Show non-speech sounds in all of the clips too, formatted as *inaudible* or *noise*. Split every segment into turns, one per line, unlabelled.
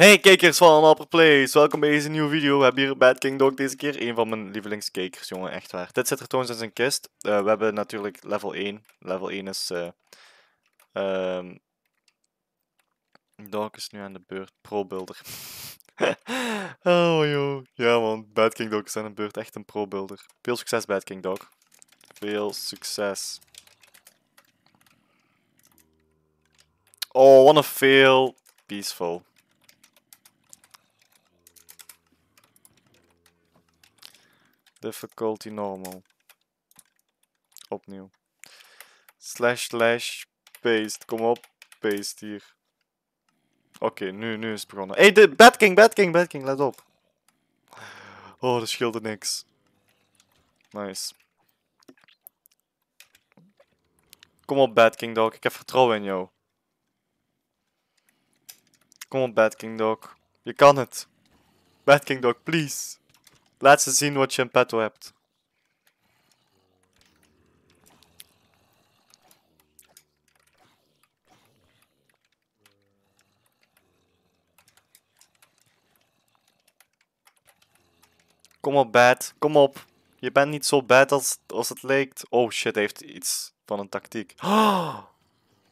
Hey kijkers van Upper Place, welkom bij deze nieuwe video. We hebben hier Bad King Dog deze keer, een van mijn lievelingskijkers, jongen, echt waar. Dit zit er trouwens in zijn kist. Eh, we hebben natuurlijk level 1. Level 1 is... Uh, Dog is nu aan de beurt, pro-builder. *laughs* oh joh, ja man, Bad King Dog is aan de beurt, echt een pro-builder. Veel succes Bad King Dog. Veel succes. Oh, wat een fail. Peaceful. Difficulty normal. Opnieuw. Slash slash paste. Kom op. Paste hier. Oké, nu, nu is het begonnen. Hé, hey, de Bad King, Bad King, Bad King, let op. Oh, dat scheelde niks. Nice. Kom op, Bad King Dog. Ik heb vertrouwen in jou. Kom op, Bad King Dog. Je kan het. Bad King Dog, please. Laat ze zien wat je in petto hebt. Kom op, bad. Kom op. Je bent niet zo bad als, als het leek. Oh shit, hij heeft iets van een tactiek. Oh!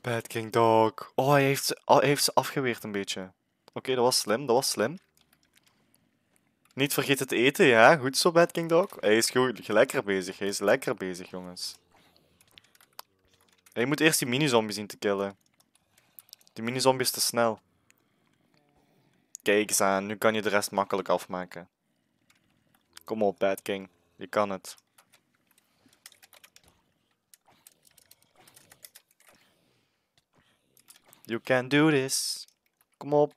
bad King Dog. Oh, hij heeft, heeft ze afgeweerd een beetje. Oké, dat was slim. Dat was slim. Niet vergeten te eten, ja. Goed zo, Bad King Dog. Hij is goed, lekker bezig. Hij is lekker bezig, jongens. Je moet eerst die mini-zombie zien te killen. Die mini-zombie is te snel. Kijk eens aan, nu kan je de rest makkelijk afmaken. Kom op, Bad King. Je kan het. You can do this. Kom op.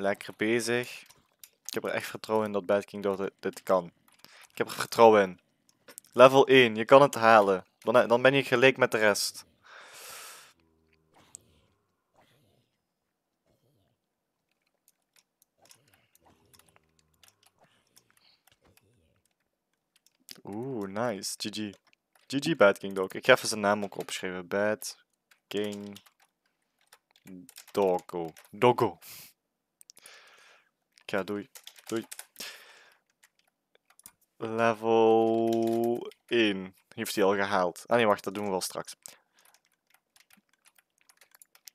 Lekker bezig. Ik heb er echt vertrouwen in dat Bad King Dota dit kan. Ik heb er vertrouwen in. Level 1, je kan het halen. Dan, dan ben je gelijk met de rest. Oeh, nice. GG. GG Bad King Dog. Ik ga even zijn naam ook opschrijven. Bad King Doggo. Doggo. Ja, doei. Doei. Level 1 heeft hij al gehaald. Ah nee, wacht, dat doen we wel straks.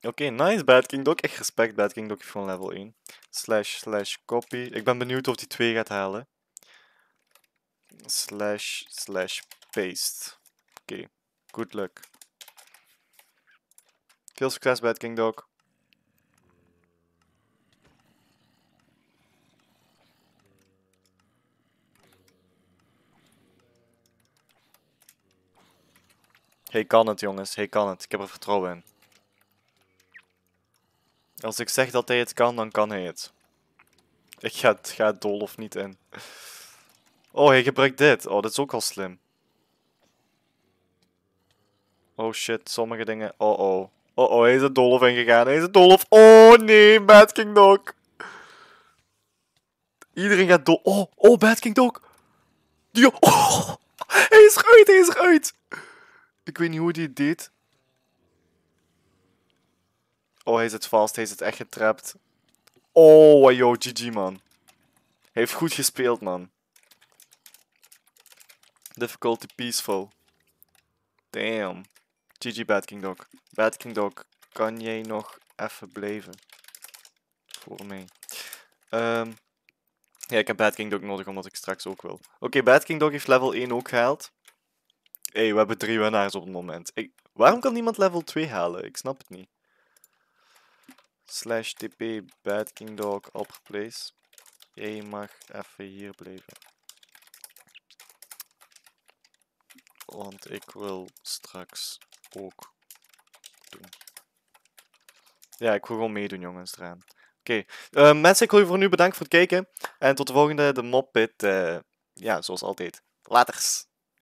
Oké, nice Bad King Dog. Echt respect, Bad King Dog heeft level 1. Slash, slash, copy. Ik ben benieuwd of hij 2 gaat halen. Slash, slash, paste. Oké, okay. good luck. Veel succes, Bad King Dog. Hij kan het, jongens. Hij kan het. Ik heb er vertrouwen in. Als ik zeg dat hij het kan, dan kan hij het. Ik ga, ga dol of niet in. Oh, hij gebruikt dit. Oh, dat is ook al slim. Oh shit, sommige dingen. Oh oh. Oh oh, hij is het dolof ingegaan. Hij is het dolof. Oh nee, Bad King Dog. Iedereen gaat dol. Oh, oh, Bad King Dog. Die... Oh, hij is eruit, hij is eruit. Ik weet niet hoe die het deed. Oh, hij zit vast. Hij zit echt getrapt. Oh, yo, GG, man. Hij heeft goed gespeeld, man. Difficulty peaceful. Damn. GG, Bad King Dog. Bad King Dog, kan jij nog even blijven? Voor mij. Ehm, ja, ik heb Bad King Dog nodig, omdat ik straks ook wil. Oké, Bad King Dog heeft level 1 ook gehaald hey, we hebben drie winnaars op het moment. Ik, waarom kan niemand level 2 halen? Ik snap het niet. Slash TP Bad King Dog Upper Jij mag even hier blijven. Want ik wil straks ook doen. Ja, ik wil gewoon meedoen, jongens, eraan. Oké, eh, mensen, ik wil je voor nu bedanken voor het kijken. En tot de volgende, de moppit. Eh, ja, zoals altijd. Laters!